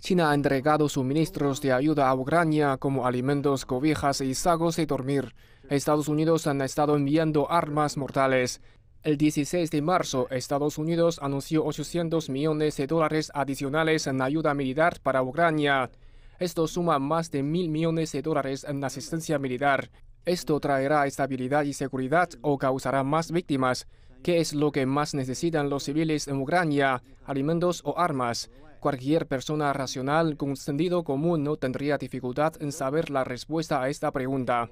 China ha entregado suministros de ayuda a Ucrania como alimentos, cobijas y sagos de dormir. Estados Unidos han estado enviando armas mortales. El 16 de marzo, Estados Unidos anunció 800 millones de dólares adicionales en ayuda militar para Ucrania. Esto suma más de mil millones de dólares en asistencia militar. Esto traerá estabilidad y seguridad o causará más víctimas. ¿Qué es lo que más necesitan los civiles en Ucrania? ¿Alimentos o armas? Cualquier persona racional con sentido común no tendría dificultad en saber la respuesta a esta pregunta.